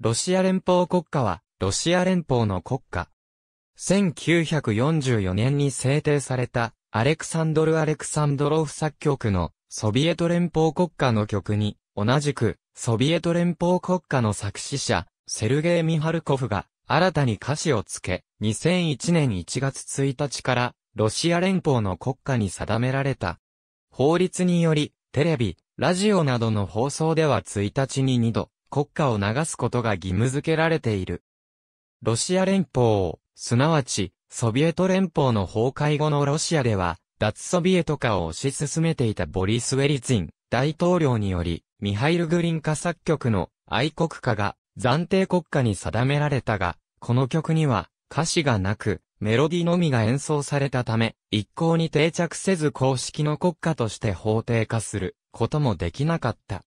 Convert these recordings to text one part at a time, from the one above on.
ロシア連邦国家は、ロシア連邦の国家。1944年に制定された、アレクサンドル・アレクサンドロフ作曲の、ソビエト連邦国家の曲に、同じく、ソビエト連邦国家の作詞者、セルゲイ・ミハルコフが、新たに歌詞をつけ、2001年1月1日から、ロシア連邦の国家に定められた。法律により、テレビ、ラジオなどの放送では1日に2度、国家を流すことが義務付けられている。ロシア連邦、すなわち、ソビエト連邦の崩壊後のロシアでは、脱ソビエト化を推し進めていたボリス・ウェリツィン大統領により、ミハイル・グリンカ作曲の愛国歌が暫定国家に定められたが、この曲には歌詞がなく、メロディのみが演奏されたため、一向に定着せず公式の国家として法定化することもできなかった。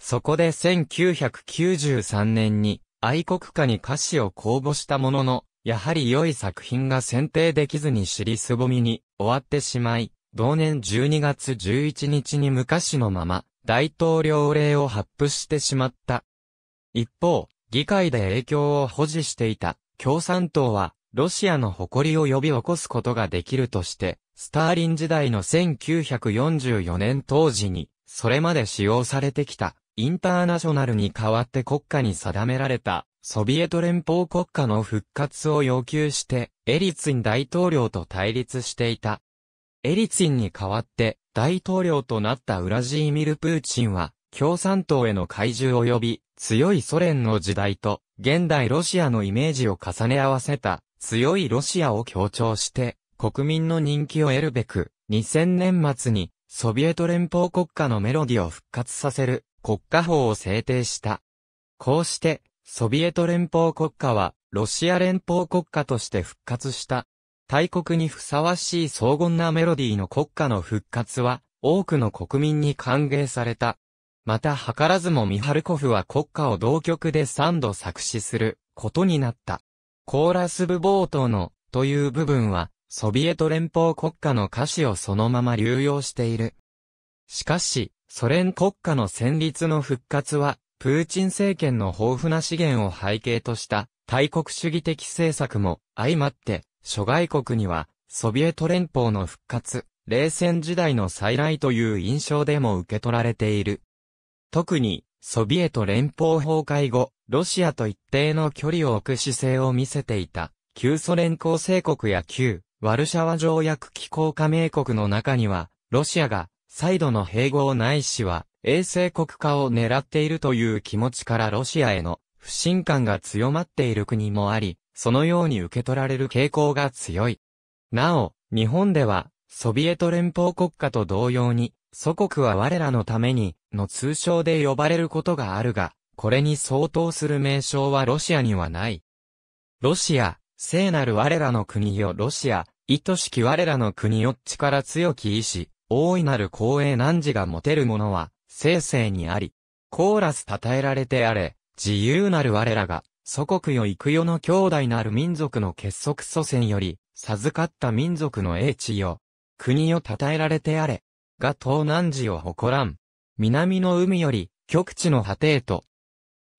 そこで1993年に愛国歌に歌詞を公募したものの、やはり良い作品が選定できずに尻すぼみに終わってしまい、同年12月11日に昔のまま大統領令を発布してしまった。一方、議会で影響を保持していた共産党はロシアの誇りを呼び起こすことができるとして、スターリン時代の1944年当時に、それまで使用されてきた、インターナショナルに代わって国家に定められた、ソビエト連邦国家の復活を要求して、エリツィン大統領と対立していた。エリツィンに代わって、大統領となったウラジーミル・プーチンは、共産党への怪獣及び、強いソ連の時代と、現代ロシアのイメージを重ね合わせた、強いロシアを強調して、国民の人気を得るべく、2000年末に、ソビエト連邦国家のメロディを復活させる、国家法を制定した。こうして、ソビエト連邦国家は、ロシア連邦国家として復活した。大国にふさわしい荘厳なメロディーの国家の復活は、多くの国民に歓迎された。また、図らずもミハルコフは国家を同曲で3度作詞することになった。コーラス部冒頭の、という部分は、ソビエト連邦国家の歌詞をそのまま流用している。しかし、ソ連国家の戦立の復活は、プーチン政権の豊富な資源を背景とした大国主義的政策も相まって、諸外国にはソビエト連邦の復活、冷戦時代の再来という印象でも受け取られている。特に、ソビエト連邦崩壊後、ロシアと一定の距離を置く姿勢を見せていた、旧ソ連構成国や旧、ワルシャワ条約機構加盟国の中には、ロシアが再度の併合ないしは、衛星国家を狙っているという気持ちからロシアへの不信感が強まっている国もあり、そのように受け取られる傾向が強い。なお、日本では、ソビエト連邦国家と同様に、祖国は我らのために、の通称で呼ばれることがあるが、これに相当する名称はロシアにはない。ロシア、聖なる我らの国よロシア、意図しき我らの国よ力強き意志、大いなる光栄何時が持てるものは、生成にあり。コーラス称えられてあれ、自由なる我らが、祖国よ幾世の兄弟なる民族の結束祖先より、授かった民族の英知よ。国を称えられてあれ。が東南寺を誇らん。南の海より、極地の果てへと。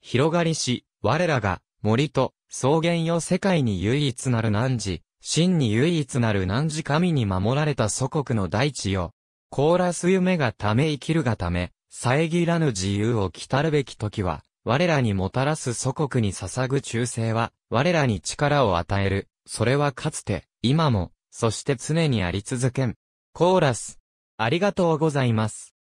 広がりし、我らが、森と、草原よ世界に唯一なる南時、真に唯一なる南時神に守られた祖国の大地よ。凍らす夢がため生きるがため、遮らぬ自由を来るべき時は、我らにもたらす祖国に捧ぐ忠誠は、我らに力を与える。それはかつて、今も、そして常にあり続けん。コーラス。ありがとうございます。